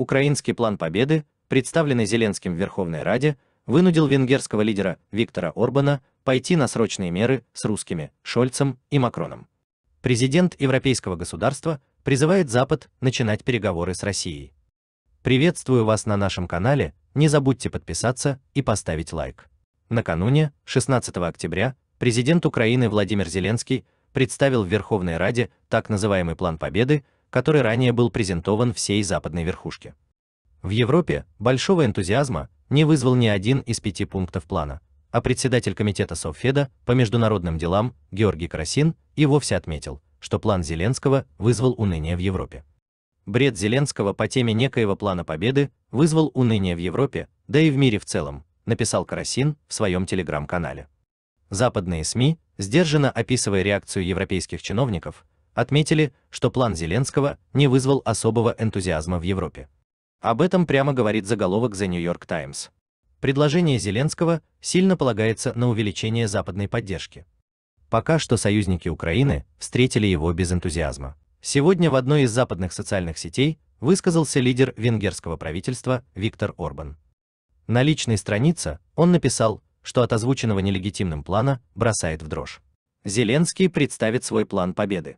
Украинский план победы, представленный Зеленским в Верховной Раде, вынудил венгерского лидера Виктора Орбана пойти на срочные меры с русскими, Шольцем и Макроном. Президент европейского государства призывает Запад начинать переговоры с Россией. Приветствую вас на нашем канале, не забудьте подписаться и поставить лайк. Накануне, 16 октября, президент Украины Владимир Зеленский представил в Верховной Раде так называемый план победы, который ранее был презентован всей западной верхушке. В Европе большого энтузиазма не вызвал ни один из пяти пунктов плана, а председатель комитета Совфеда по международным делам Георгий Красин и вовсе отметил, что план Зеленского вызвал уныние в Европе. Бред Зеленского по теме некоего плана победы вызвал уныние в Европе, да и в мире в целом, написал Карасин в своем телеграм-канале. Западные СМИ, сдержанно описывая реакцию европейских чиновников, отметили, что план Зеленского не вызвал особого энтузиазма в Европе. Об этом прямо говорит заголовок The New York Times. Предложение Зеленского сильно полагается на увеличение западной поддержки. Пока что союзники Украины встретили его без энтузиазма. Сегодня в одной из западных социальных сетей высказался лидер венгерского правительства Виктор Орбан. На личной странице он написал, что от озвученного нелегитимным плана бросает в дрожь. Зеленский представит свой план победы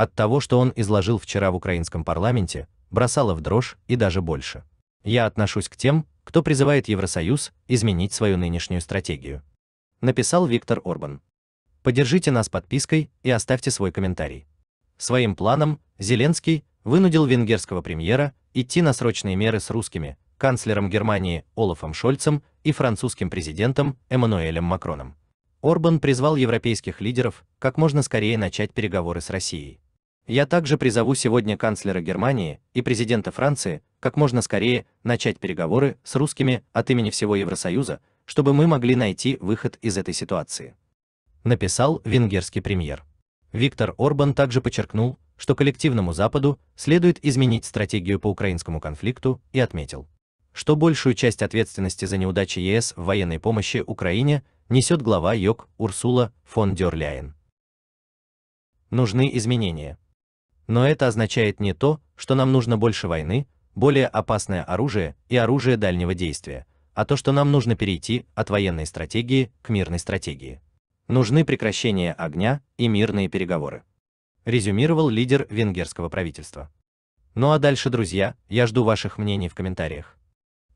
от того, что он изложил вчера в украинском парламенте, бросало в дрожь и даже больше. Я отношусь к тем, кто призывает Евросоюз изменить свою нынешнюю стратегию. Написал Виктор Орбан. Поддержите нас подпиской и оставьте свой комментарий. Своим планом Зеленский вынудил венгерского премьера идти на срочные меры с русскими, канцлером Германии Олафом Шольцем и французским президентом Эммануэлем Макроном. Орбан призвал европейских лидеров как можно скорее начать переговоры с Россией. Я также призову сегодня канцлера Германии и президента Франции как можно скорее начать переговоры с русскими от имени всего Евросоюза, чтобы мы могли найти выход из этой ситуации. Написал венгерский премьер. Виктор Орбан также подчеркнул, что коллективному Западу следует изменить стратегию по украинскому конфликту и отметил, что большую часть ответственности за неудачи ЕС в военной помощи Украине несет глава ЙОК Урсула фон дер Ляйен. Нужны изменения. Но это означает не то, что нам нужно больше войны, более опасное оружие и оружие дальнего действия, а то, что нам нужно перейти от военной стратегии к мирной стратегии. Нужны прекращение огня и мирные переговоры. Резюмировал лидер венгерского правительства. Ну а дальше, друзья, я жду ваших мнений в комментариях.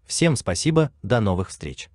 Всем спасибо, до новых встреч.